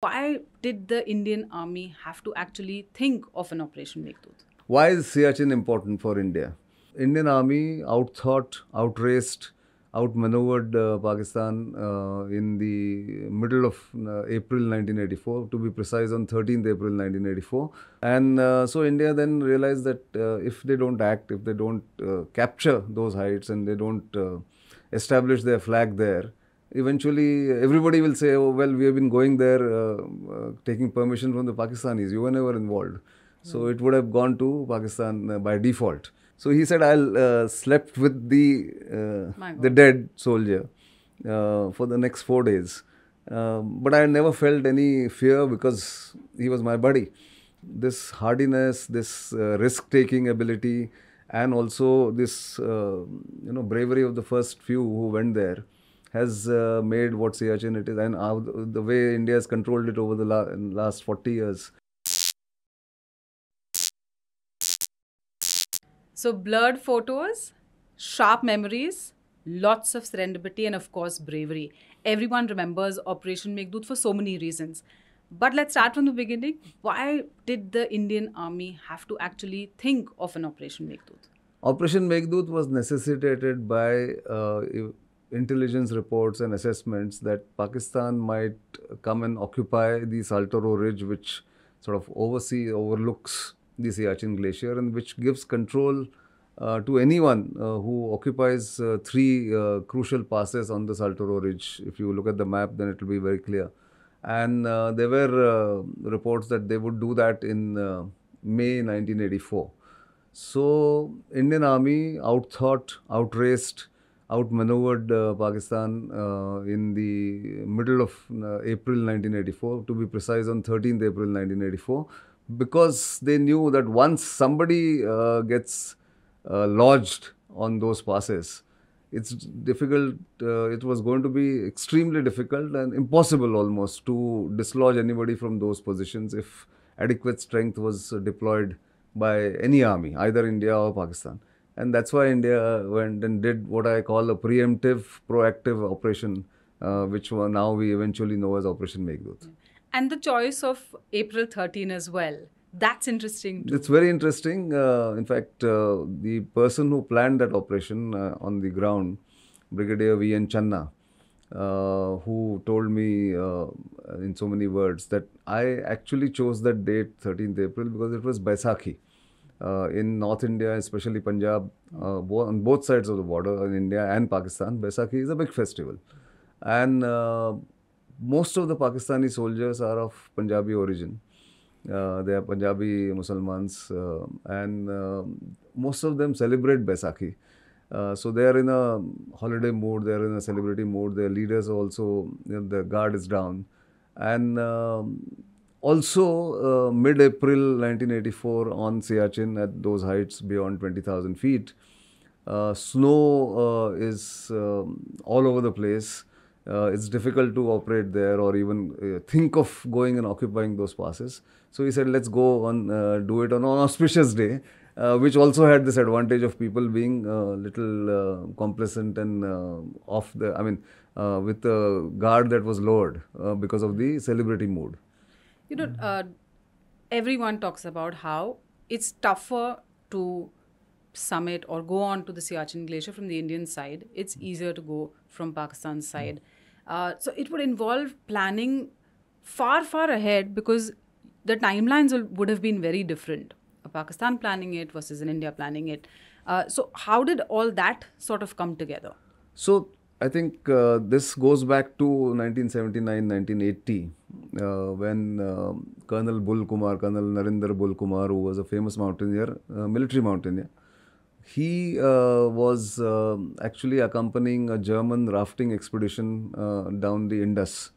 Why did the Indian army have to actually think of an Operation Meghdut? Why is Siachen important for India? Indian army outthought, outraced, outmaneuvered uh, Pakistan uh, in the middle of uh, April 1984, to be precise on 13th April 1984. And uh, so India then realized that uh, if they don't act, if they don't uh, capture those heights and they don't establish their flag there, eventually everybody will say, oh, well, we have been going there uh, uh, taking permission from the Pakistanis. You were never involved. So hmm. it would have gone to Pakistan uh, by default. So he said, I'll uh, slept with the uh, the dead soldier uh, for the next four days. Um, but I never felt any fear because he was my buddy. This hardiness, this risk-taking ability, and also this you know bravery of the first few who went there has uh, made what Siachen it is and the way India has controlled it over the la- last 40 years. So, blurred photos, sharp memories, lots of serendipity, and of course, bravery. Everyone remembers Operation Meghdoot for so many reasons. But let's start from the beginning. Why did the Indian Army have to actually think of an Operation Meghdoot? Operation Meghdoot was necessitated by uh, intelligence reports and assessments that Pakistan might come and occupy the Saltoro Ridge, which sort of oversee overlooks the Siachen Glacier, and which gives control uh, to anyone uh, who occupies uh, three uh, crucial passes on the Saltoro Ridge. If you look at the map, then it will be very clear. And uh, there were uh, reports that they would do that in May 1984. So Indian Army outthought, outraced, outmaneuvered uh, Pakistan uh, in the middle of uh, April 1984, to be precise on 13th April 1984, because they knew that once somebody uh, gets uh, lodged on those passes, it's difficult, uh, it was going to be extremely difficult and impossible almost to dislodge anybody from those positions if adequate strength was deployed by any army, either India or Pakistan. And that's why India went and did what I call a preemptive, proactive operation, uh, which now we eventually know as Operation Meghdoot. And the choice of April 13 as well. That's interesting. Too. It's very interesting. Uh, in fact, uh, the person who planned that operation uh, on the ground, Brigadier V. N. Channa, uh, who told me uh, in so many words that I actually chose that date, 13th April, because it was Baisakhi uh, in North India, especially Punjab, uh, bo- on both sides of the border in India and Pakistan, Baisakhi is a big festival. And uh, most of the Pakistani soldiers are of Punjabi origin. Uh, they are Punjabi Muslims, uh, and uh, most of them celebrate Baisakhi. so they are in a holiday mood, they are in a celebrity mood, their leaders also, you know, the guard is down. And um, also, uh, mid April 1984 on Siachen at those heights beyond 20,000 feet, uh, snow uh, is uh, all over the place. Uh, it's difficult to operate there or even think of going and occupying those passes. So he said, let's go and do it on an auspicious day, which also had this advantage of people being a little complacent and off the, I mean, uh, with a guard that was lowered uh, because of the celebrity mood you know, uh, everyone talks about how it's tougher to summit or go on to the Siachen Glacier from the Indian side. It's hmm. easier to go from Pakistan's hmm. side. Uh, so it would involve planning far, far ahead because the timelines would have been very different. A Pakistan planning it versus an India planning it. Uh, so how did all that sort of come together? So I think uh, this goes back to 1979, 1980 uh, when uh, Colonel Bull Kumar, Colonel Narinder Bull Kumar, who was a famous mountaineer, uh, military mountaineer, he uh, was uh, actually accompanying a German rafting expedition uh, down the Indus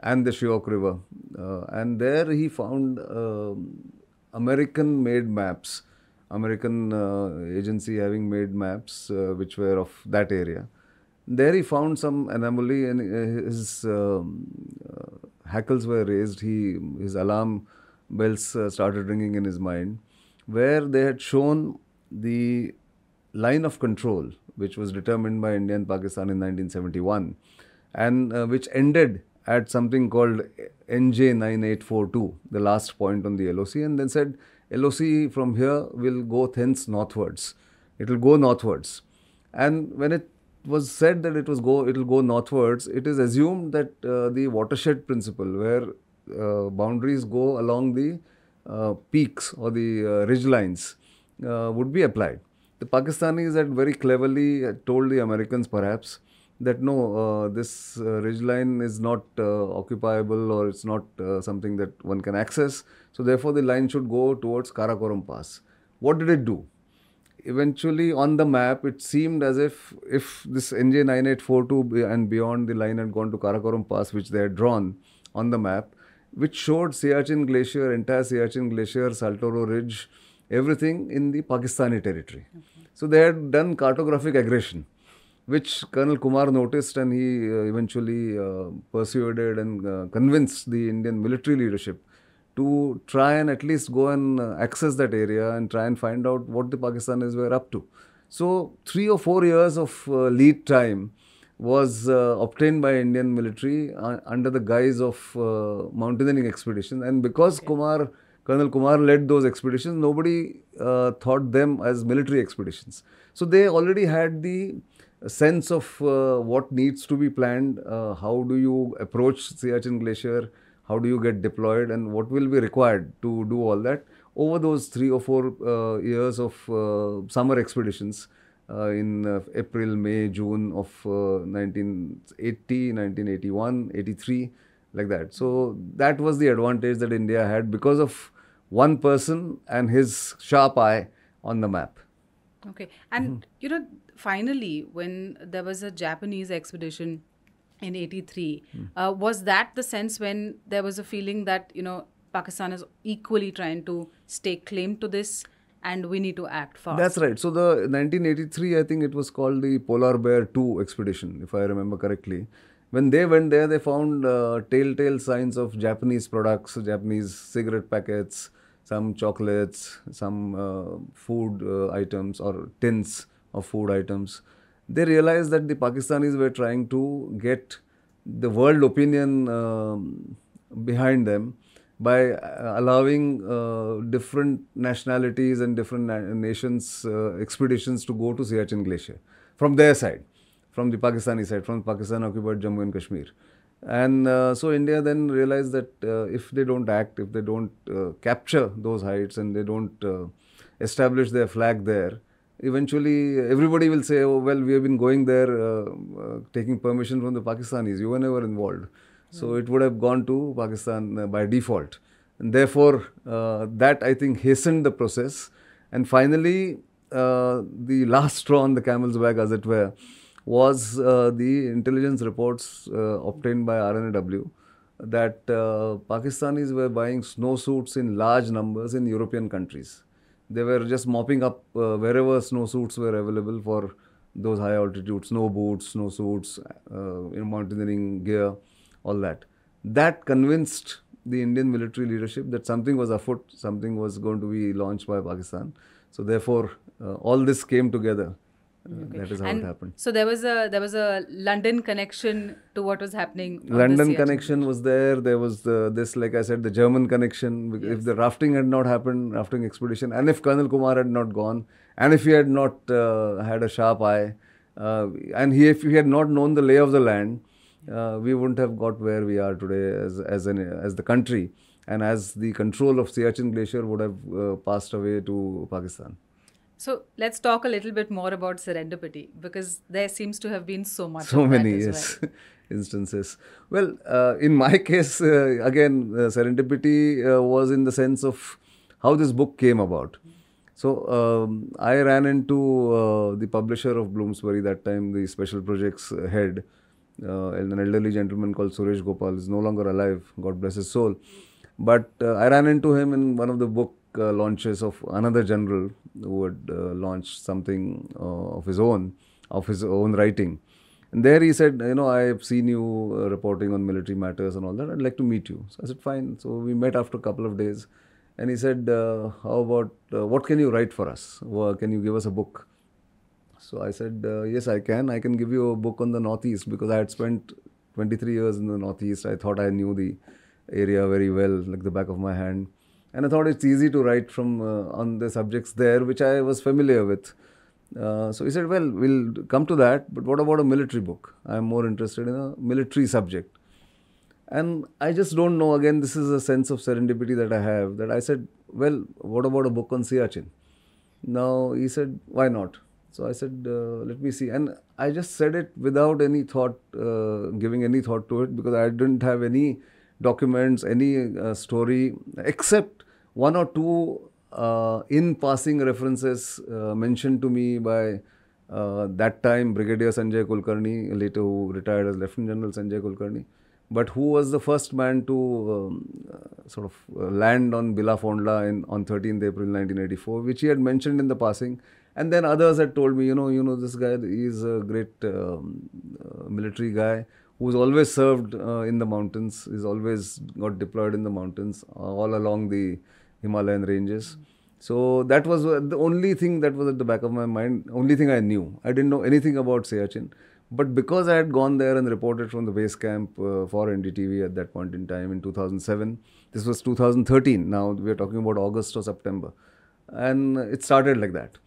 and the Shiok River. and there he found American made maps, American agency having made maps which were of that area. There he found some anomaly in his um, hackles were raised, he his alarm bells uh, started ringing in his mind, where they had shown the line of control which was determined by India and Pakistan in 1971, and uh, which ended at something called NJ9842, the last point on the LOC, and then said LOC from here will go thence northwards. It will go northwards. And when it was said that it was go it will go northwards it is assumed that uh, the watershed principle where uh, boundaries go along the uh, peaks or the uh, ridge lines uh, would be applied the pakistanis had very cleverly uh, told the americans perhaps that no uh, this ridge line is not occupiable or it's not something that one can access so therefore the line should go towards karakoram pass what did it do eventually on the map it seemed as if if this NJ 9842 and beyond the line had gone to Karakoram Pass which they had drawn on the map which showed Siachen Glacier, entire Siachen Glacier, Saltoro Ridge, everything in the Pakistani territory. Okay. So they had done cartographic aggression which Colonel Kumar noticed and he uh, eventually uh, persuaded and uh, convinced the Indian military leadership to try and at least go and uh, access that area and try and find out what the Pakistanis were up to. So, three or four years of uh, lead time was uh, obtained by Indian military uh, under the guise of uh, mountaineering expeditions. And because okay. Kumar, Colonel Kumar led those expeditions, nobody uh, thought them as military expeditions. So, they already had the sense of what needs to be planned, how do you approach Siachen Glacier, how do you get deployed and what will be required to do all that over those three or four uh, years of uh, summer expeditions uh, in uh, April, May, June of 1980, uh, 1981, 83, like that. So that was the advantage that India had because of one person and his sharp eye on the map. Okay. And, mm-hmm. you know, finally, when there was a Japanese expedition in 83 mm. uh, was that the sense when there was a feeling that you know pakistan is equally trying to stake claim to this and we need to act fast that's right so the 1983 i think it was called the polar bear 2 expedition if i remember correctly when they went there they found uh, telltale signs of japanese products japanese cigarette packets some chocolates some uh, food uh, items or tins of food items they realized that the Pakistanis were trying to get the world opinion um, behind them by uh, allowing uh, different nationalities and different na nations uh, expeditions to go to Siachen Glacier from their side, from the Pakistani side, from Pakistan occupied Jammu and Kashmir. And uh, so India then realized that uh, if they don't act, if they don't uh, capture those heights and they don't establish their flag there, eventually everybody will say, oh, well, we have been going there uh, uh, taking permission from the Pakistanis. You were never involved. Mm. So hmm. it would have gone to Pakistan uh, by default. And therefore, uh, that I think hastened the process. And finally, uh, the last straw on the camel's back, as it were, was uh, the intelligence reports obtained by RNAW that Pakistanis were buying snowsuits in large numbers in European countries they were just mopping up uh, wherever snow suits were available for those high altitude snow boots, snow suits, uh, you know, mountaineering gear, all that. That convinced the Indian military leadership that something was afoot, something was going to be launched by Pakistan. So therefore, uh, all this came together. Okay. Uh, that is how and it happened. So there was a there was a London connection to what was happening. London connection was there. There was the, this, like I said, the German connection. Yes. If the rafting had not happened, rafting expedition, and if Colonel Kumar had not gone, and if he had not uh, had a sharp eye, uh, and he if he had not known the lay of the land, uh, we wouldn't have got where we are today as as an as the country, and as the control of Siachen Glacier would have uh, passed away to Pakistan. So let's talk a little bit more about serendipity because there seems to have been so much. So many, yes, well. instances. Well, uh, in my case, uh, again, uh, serendipity uh, was in the sense of how this book came about. So um, I ran into uh, the publisher of Bloomsbury that time, the special projects head, uh, an elderly gentleman called Suresh Gopal, is no longer alive, God bless his soul. But I ran into him in one of the book uh, launches of another general would uh, launch something uh, of his own, of his own writing. And there he said, you know, I have seen you uh, reporting on military matters and all that. I'd like to meet you. So I said, fine. So we met after a couple of days, and he said, uh, how about uh, what can you write for us? can you give us a book? So I said, yes, I can. I can give you a book on the Northeast because I had spent 23 years in the Northeast. I thought I knew the area very well, like the back of my hand and I thought it's easy to write from uh, on the subjects there, which I was familiar with. Uh, so he said, well, we'll come to that, but what about a military book? I'm more interested in a military subject. And I just don't know, again, this is a sense of serendipity that I have, that I said, well, what about a book on Siachen? Now, he said, why not? So I said, uh, let me see. And I just said it without any thought, uh, giving any thought to it, because I didn't have any documents, any uh, story, except one or two uh, in passing references uh, mentioned to me by uh, that time Brigadier Sanjay Kulkarni, later who retired as Lieutenant General Sanjay Kulkarni, but who was the first man to um, uh, sort of land on Bila Fondla in, on 13th April 1984, which he had mentioned in the passing and then others had told me you know you know this guy is a great um, uh, military guy who's always served uh, in the mountains, is always got deployed in the mountains uh, all along the Himalayan ranges. Mm. So that was the only thing that was at the back of my mind, only thing I knew. I didn't know anything about Siachen. But because I had gone there and reported from the base camp uh, for NDTV at that point in time in 2007, this was 2013. Now we are talking about August or September. And it started like that.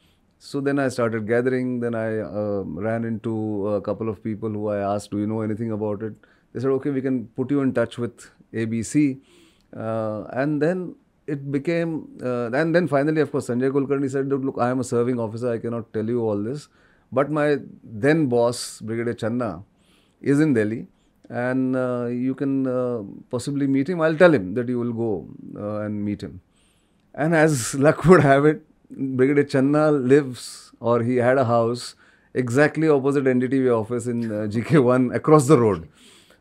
So then I started gathering. Then I uh, ran into a couple of people who I asked, Do you know anything about it? They said, Okay, we can put you in touch with ABC. Uh, and then it became, uh, and then finally, of course, Sanjay Kulkarni said, Look, I am a serving officer. I cannot tell you all this. But my then boss, Brigadier Channa, is in Delhi. And uh, you can uh, possibly meet him. I'll tell him that you will go uh, and meet him. And as luck would have it, Brigadier Channa lives or he had a house exactly opposite NDTV office in uh, GK1 across the road.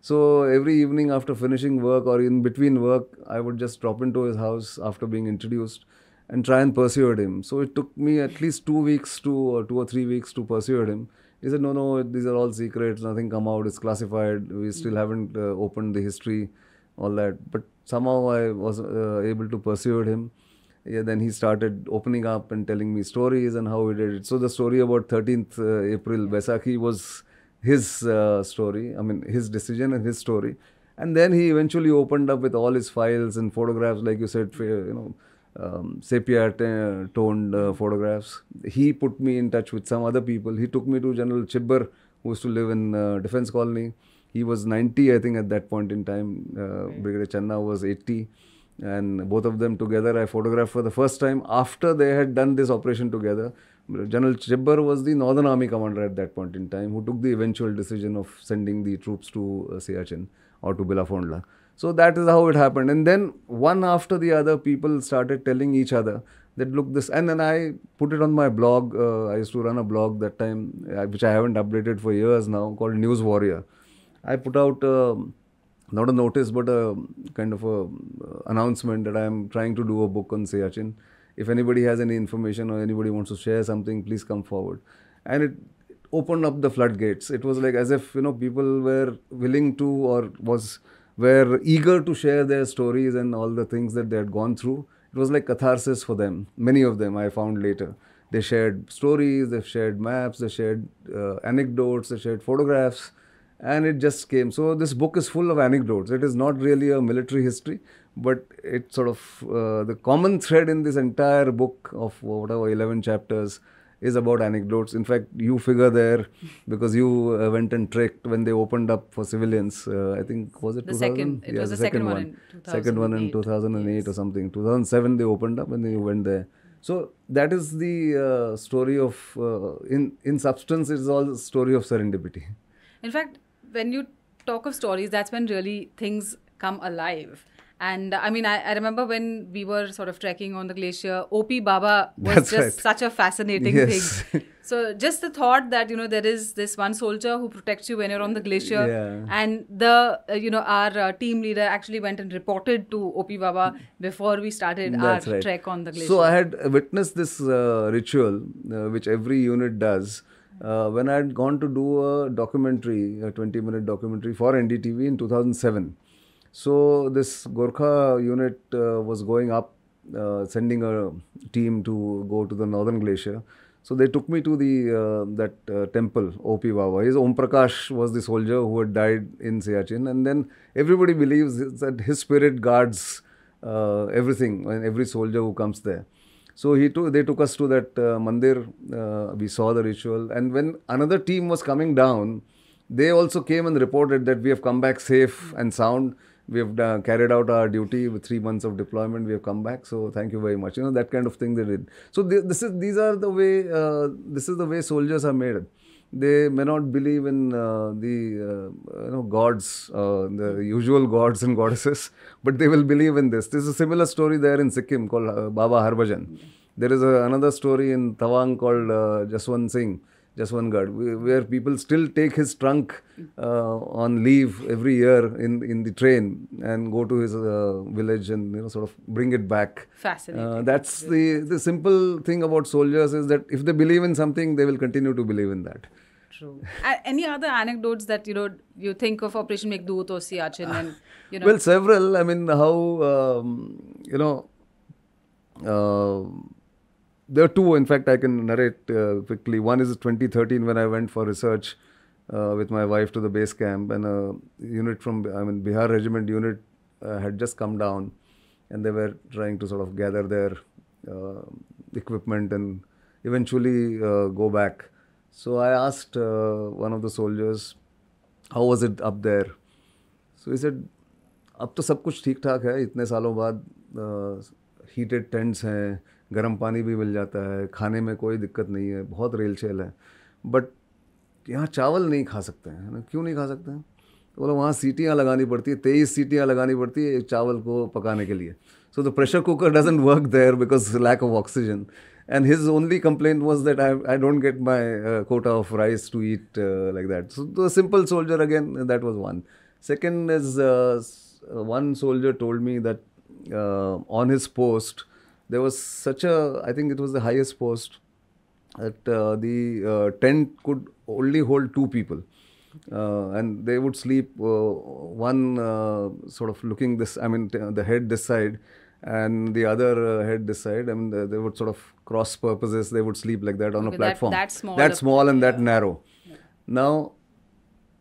So every evening after finishing work or in between work, I would just drop into his house after being introduced and try and persuade him. So it took me at least two weeks to or uh, two or three weeks to persuade him. He said, "No, no, these are all secrets. Nothing come out. It's classified. We hmm. still haven't uh, opened the history, all that." But somehow I was uh, able to persuade him yeah, then he started opening up and telling me stories and how he did it. So the story about 13th uh, April Baisakhi was his uh, story. I mean, his decision and his story. And then he eventually opened up with all his files and photographs, like you said, you know, um, sepia toned uh, photographs. He put me in touch with some other people. He took me to General Chibber, who used to live in uh, Defense Colony. He was 90, I think, at that point in time. Uh, Brigadier Channa was 80 and both of them together I photographed for the first time after they had done this operation together. General Chibber was the Northern Army commander at that point in time who took the eventual decision of sending the troops to uh, Siachen or to Bilafondla. So that is how it happened. And then one after the other, people started telling each other that look this. And then I put it on my blog. Uh, I used to run a blog that time, uh, which I haven't updated for years now, called News Warrior. I put out. Um, not a notice, but a kind of a uh, announcement that I am trying to do a book on Siachen. If anybody has any information or anybody wants to share something, please come forward. And it opened up the floodgates. It was like as if you know people were willing to or was were eager to share their stories and all the things that they had gone through. It was like catharsis for them. Many of them I found later. They shared stories, they shared maps, they shared uh, anecdotes, they shared photographs and it just came. So this book is full of anecdotes. It is not really a military history, but it sort of uh, the common thread in this entire book of whatever 11 chapters is about anecdotes. In fact, you figure there because you uh, went and trekked when they opened up for civilians. Uh, I think was it the 2000? second? It yeah, was the, second, second one. Second one in 2008 yes. or something. 2007 they opened up and you went there. So that is the uh, story of uh, in in substance. It's all the story of serendipity. In fact, when you talk of stories, that's when really things come alive. And I mean, I, I remember when we were sort of trekking on the glacier, Opie Baba was that's just right. such a fascinating yes. thing. So just the thought that you know there is this one soldier who protects you when you're on the glacier, yeah. and the uh, you know our uh, team leader actually went and reported to Opie Baba before we started That's our right. trek on the glacier. So I had witnessed this uh, ritual uh, which every unit does, uh, when I had gone to do a documentary, a 20 minute documentary for NDTV in 2007. So this Gorkha unit uh, was going up, uh, sending a team to go to the northern glacier. So they took me to the uh, that uh, temple, O.P. Baba. His Om Prakash was the soldier who had died in Siachen. And then everybody believes that his spirit guards uh, everything and every soldier who comes there. So he took, they took us to that uh, mandir. Uh, we saw the ritual, and when another team was coming down, they also came and reported that we have come back safe and sound. We have uh, carried out our duty with three months of deployment. We have come back, so thank you very much. You know that kind of thing they did. So th- this is these are the way. Uh, this is the way soldiers are made they may not believe in uh, the uh, you know gods, uh, the usual gods and goddesses, but they will believe in this. There's a similar story there in Sikkim called uh, Baba Harbhajan. There is a, another story in Tawang called uh, Jaswan Singh, just one guard, where people still take his trunk uh, on leave every year in, in the train and go to his uh, village and you know sort of bring it back. Fascinating. Uh, that's the the simple thing about soldiers is that if they believe in something, they will continue to believe in that. True. any other anecdotes that you know you think of Operation Meghdut or Siachen ah, and you know? Well, several. I mean, how um, you know uh, there are two, in fact, I can narrate uh, quickly. One is 2013 when I went for research uh, with my wife to the base camp, and a unit from, I mean, Bihar Regiment unit uh, had just come down, and they were trying to sort of gather their uh, equipment and eventually uh, go back. So I asked uh, one of the soldiers, How was it up there? So he said, अब तो सब कुछ ठीक ठाक है इतने सालों बाद हीटेड टेंट्स हैं गर्म पानी भी मिल जाता है खाने में कोई दिक्कत नहीं है बहुत रेल छेल है बट यहाँ चावल नहीं खा सकते हैं ना क्यों नहीं खा सकते हैं तो बोलो वहाँ सीटियाँ लगानी पड़ती है तेईस सीटियाँ लगानी पड़ती है चावल को पकाने के लिए so the pressure cooker doesn't work there because lack of oxygen and his only complaint was that I I don't get my quota of rice to eat like that so the simple soldier again that was one second is one soldier told me that on his post there was such a, I think it was the highest post that uh, the uh, tent could only hold two people. Uh, and they would sleep uh, one sort of looking this, I mean, the head this side and the other uh, head this side. I mean, they would sort of cross purposes. They would sleep like that on okay, a platform. That, that small, that small and that narrow. Yeah. Now,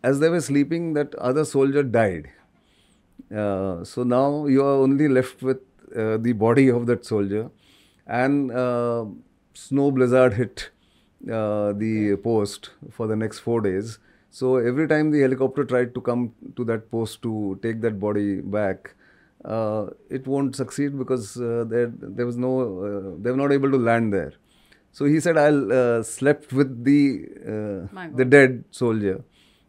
as they were sleeping, that other soldier died. Uh, so now you are only left with uh, the body of that soldier. And uh, snow blizzard hit uh, the post for the next four days. So every time the helicopter tried to come to that post to take that body back, uh, it won't succeed because there there was no they were not able to land there. So he said, "I'll slept with the the dead soldier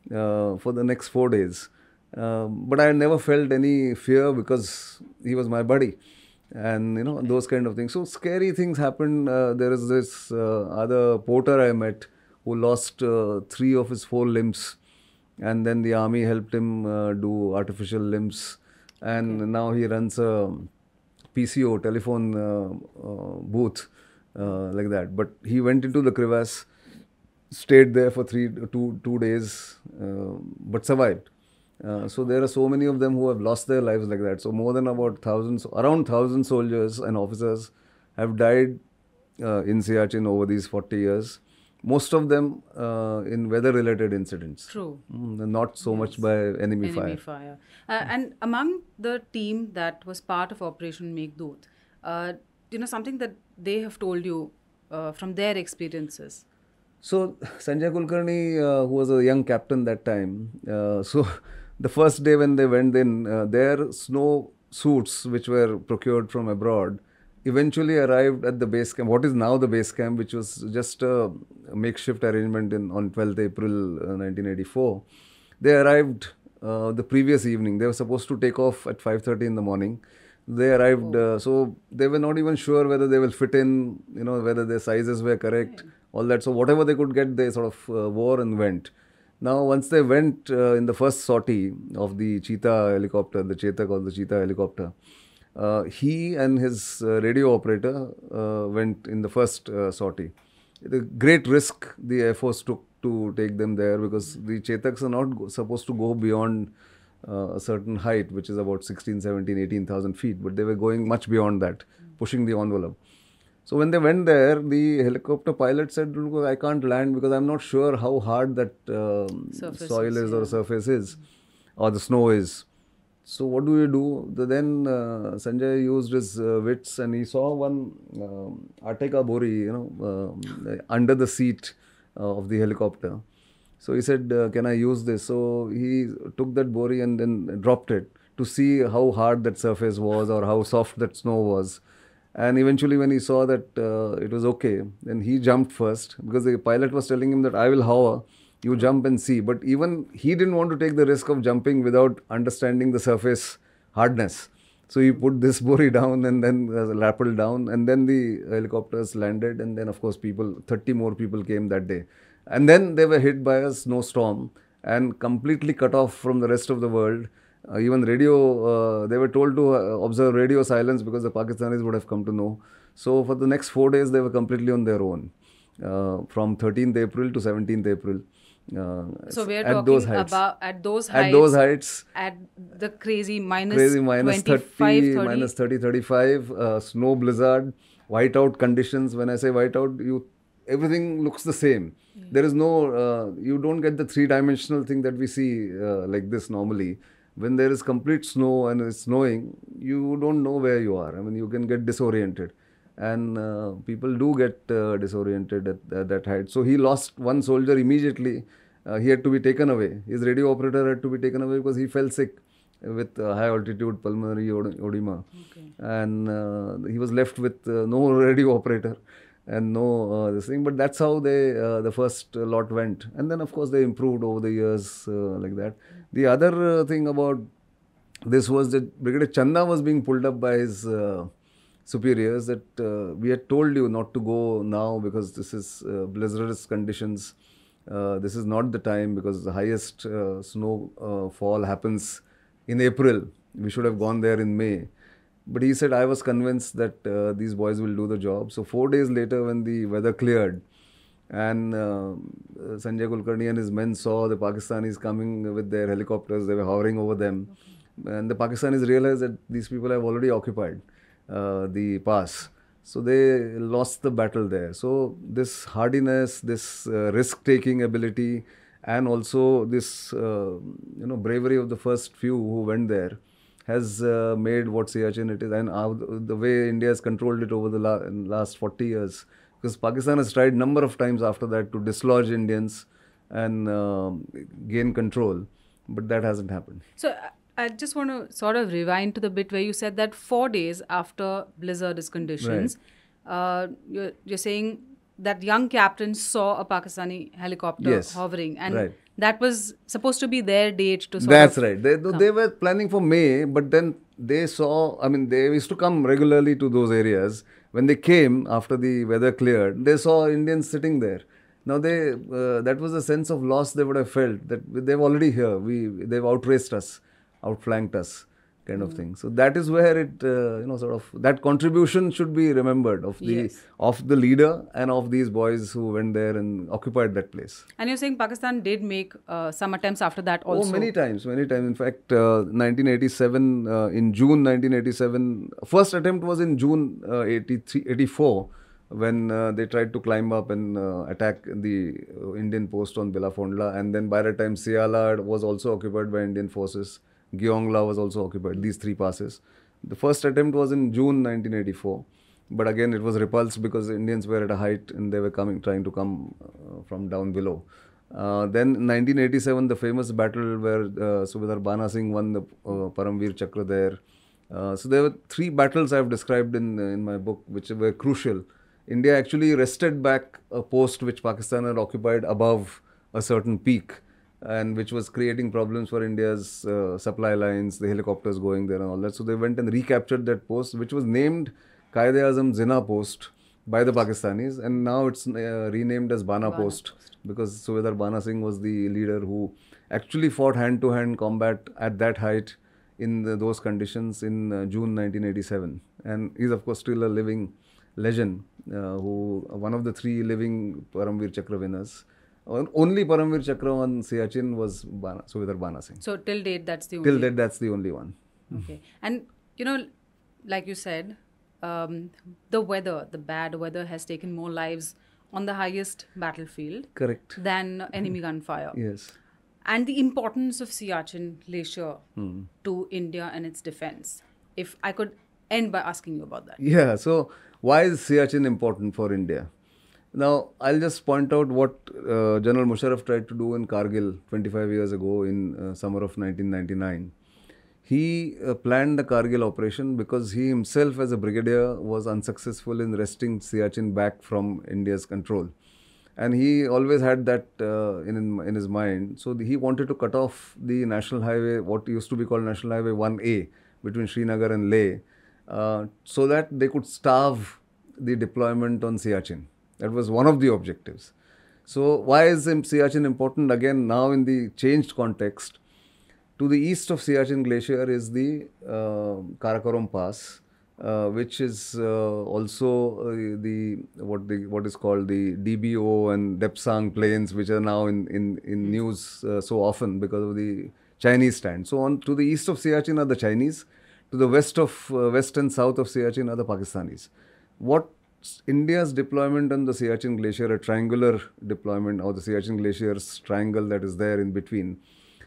for the next four days." Uh, but I never felt any fear because he was my buddy, and you know those kind of things. So scary things happened. Uh, there is this uh, other porter I met who lost uh, three of his four limbs, and then the army helped him uh, do artificial limbs, and okay. now he runs a PCO telephone uh, booth like that. But he went into the crevasse, stayed there for three two two days, but survived uh, so there are so many of them who have lost their lives like that. So more than about thousands, around thousand soldiers and officers have died uh, in Siachen over these 40 years. Most of them uh, in weather-related incidents. True. Mm, not so yes. much by enemy, enemy fire. fire. Uh, and among the team that was part of Operation Meghdoot, uh, you know something that they have told you from their experiences. So Sanjay Kulkarni, who was a young captain that time, so the first day when they went in, uh, their snow suits, which were procured from abroad, eventually arrived at the base camp, what is now the base camp, which was just a makeshift arrangement in on 12th April uh, 1984. They arrived uh, the previous evening. They were supposed to take off at 5:30 in the morning. They arrived, oh. uh, so they were not even sure whether they will fit in. You know whether their sizes were correct, all that. So whatever they could get, they sort of uh, wore and went. Now, once they went uh, in the first sortie of the cheetah helicopter, the Chetak or the cheetah helicopter, uh, he and his uh, radio operator uh, went in the first uh, sortie. The great risk the Air Force took to take them there because the Chetaks are not go- supposed to go beyond uh, a certain height, which is about 16, 17, 18,000 feet, but they were going much beyond that, pushing the envelope. So when they went there, the helicopter pilot said, "Look, I can't land because I'm not sure how hard that um, soil is yeah. or surface is, or the snow is." So what do you do? The, then uh, Sanjay used his uh, wits and he saw one um, Ateka Bori, you know, uh, under the seat uh, of the helicopter. So he said, uh, "Can I use this?" So he took that Bori and then dropped it to see how hard that surface was or how soft that snow was and eventually, when he saw that uh, it was okay, then he jumped first because the pilot was telling him that I will hover, you jump and see. But even he didn't want to take the risk of jumping without understanding the surface hardness. So he put this buoy down and then uh, rappelled down, and then the helicopters landed. And then, of course, people 30 more people came that day. And then they were hit by a snowstorm and completely cut off from the rest of the world. Uh, even radio, uh, they were told to uh, observe radio silence because the Pakistanis would have come to know. So for the next four days, they were completely on their own, uh, from 13th April to 17th April. Uh, so we are talking those about at those heights at those heights at the crazy minus crazy minus 30, 30 minus 30 35 uh, snow blizzard whiteout conditions when i say whiteout you everything looks the same there is no uh, you don't get the three dimensional thing that we see uh, like this normally when there is complete snow and it's snowing, you don't know where you are. I mean, you can get disoriented. And uh, people do get uh, disoriented at, at, that height. So he lost one soldier immediately. Uh, he had to be taken away. His radio operator had to be taken away because he fell sick with uh, high altitude pulmonary edema. Okay. And uh, he was left with uh, no radio operator and no uh, this thing. But that's how they the first lot went. And then, of course, they improved over the years like that. The other uh, thing about this was that Brigadier Chanda was being pulled up by his uh, superiors that uh, we had told you not to go now because this is uh, blizzardous conditions. Uh, this is not the time because the highest uh, snow fall happens in April. We should have gone there in May. But he said, I was convinced that these boys will do the job. So, four days later, when the weather cleared, and uh, Sanjay Kulkarni and his men saw the Pakistanis coming with their helicopters, they were hovering over them. And the Pakistanis realized that these people have already occupied uh, the pass. So they lost the battle there. So this hardiness, this uh, risk-taking ability, and also this uh, you know bravery of the first few who went there has uh, made what Siachen it is, and how uh, the way India has controlled it over the la- last 40 years because Pakistan has tried number of times after that to dislodge Indians and uh, gain control, but that hasn't happened. So I just want to sort of rewind to the bit where you said that four days after blizzard conditions, right. uh, you're, you're saying that young captain saw a Pakistani helicopter yes. hovering and. Right. That was supposed to be their date to. That's right. They, they were planning for May, but then they saw. I mean, they used to come regularly to those areas, when they came after the weather cleared, they saw Indians sitting there. Now they uh, that was a sense of loss they would have felt that they've already here. We they've outraced us, outflanked us kind of hmm. thing. So that is where it, uh, you know, sort of that contribution should be remembered of the yes. of the leader and of these boys who went there and occupied that place. And you're saying Pakistan did make uh, some attempts after that oh, also. Oh, many times, many times. In fact, uh, 1987 uh, in June 1987, first attempt was in June uh, 83, 84 when uh, they tried to climb up and uh, attack the uh, Indian post on Bilafondla. And then by the time Siala was also occupied by Indian forces. Gyeongla was also occupied, these three passes. The first attempt was in June 1984, but again it was repulsed because the Indians were at a height and they were coming, trying to come uh, from down below. Uh, then 1987, the famous battle where uh, Subedar Bana Singh won the uh, Paramveer Chakra there. Uh, so there were three battles I've described in uh, in my book, which were crucial. India actually wrested back a post which Pakistan had occupied above a certain peak and which was creating problems for India's uh, supply lines, the helicopters going there and all that. So they went and recaptured that post, which was named Qaeda Azam Zina Post by the Pakistanis, and now it's uh, renamed as Bana, Bana post, post, because Subedar Bana Singh was the leader who actually fought hand to hand combat at that height in the, those conditions in uh, June 1987. And he's, of course, still a living legend, uh, who one of the three living Paramvir Chakra winners only Paramvir Chakra on Siachen was Bana, Suvedar Bana Singh. So till date, that's the only. Till date, that's the only one. Okay, and you know, like you said, um, the weather, the bad weather, has taken more lives on the highest battlefield. Correct. Than enemy gunfire. Yes. And the importance of Siachen glacier mm. to India and its defense. If I could end by asking you about that. Yeah. So why is Siachen important for India? Now, I'll just point out what uh, General Musharraf tried to do in Kargil 25 years ago in uh, summer of 1999. He uh, planned the Kargil operation because he himself, as a brigadier, was unsuccessful in wresting Siachen back from India's control. And he always had that uh, in, in his mind. So he wanted to cut off the national highway, what used to be called National Highway 1A, between Srinagar and Leh, uh, so that they could starve the deployment on Siachen that was one of the objectives. So, why is Siachen important again now in the changed context? To the east of Siachen Glacier is the uh, um, Karakoram Pass, uh, which is uh, also uh, the what the what is called the DBO and Depsang plains, which are now in in in hmm. news uh, so often because of the Chinese stand. So on to the east of Siachen are the Chinese, to the west of uh, west and south of Siachen are the Pakistanis. What India's deployment on the Siachen Glacier, a triangular deployment, or the Siachen Glacier's triangle that is there in between,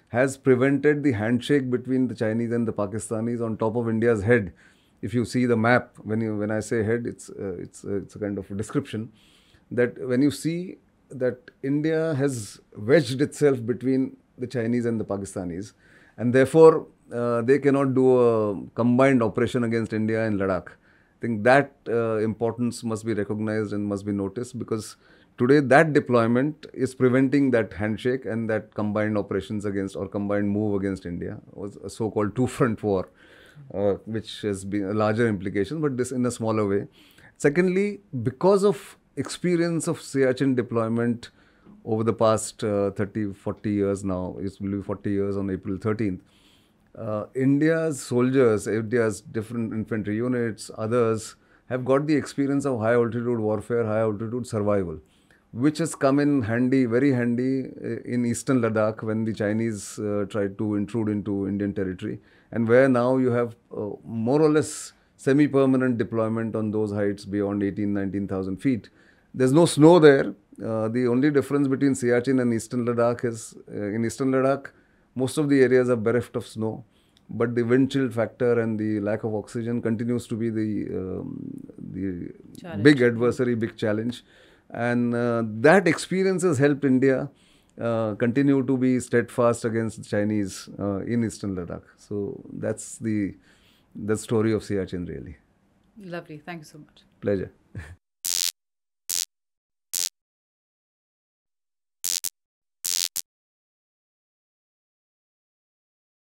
has prevented the handshake between the Chinese and the Pakistanis on top of India's head. If you see the map, when you when I say head, it's uh, it's uh, it's a kind of a description that when you see that India has wedged itself between the Chinese and the Pakistanis, and therefore uh, they cannot do a combined operation against India in Ladakh think that uh, importance must be recognized and must be noticed because today that deployment is preventing that handshake and that combined operations against or combined move against India was a so-called two-front war, uh, which has been a larger implication, but this in a smaller way. Secondly, because of experience of Siachen deployment over the past uh, 30, 40 years now, it will be 40 years on April 13th, uh, India's soldiers, India's different infantry units, others have got the experience of high altitude warfare, high altitude survival, which has come in handy, very handy uh, in eastern Ladakh when the Chinese uh, tried to intrude into Indian territory, and where now you have uh, more or less semi permanent deployment on those heights beyond 18, 19,000 feet. There's no snow there. Uh, the only difference between Siachen and eastern Ladakh is uh, in eastern Ladakh most of the areas are bereft of snow, but the wind chill factor and the lack of oxygen continues to be the, um, the challenge. big adversary, big challenge. And uh, that experience has helped India uh, continue to be steadfast against the Chinese uh, in eastern Ladakh. So that's the, the story of Siachen, really. Lovely. Thank you so much. Pleasure.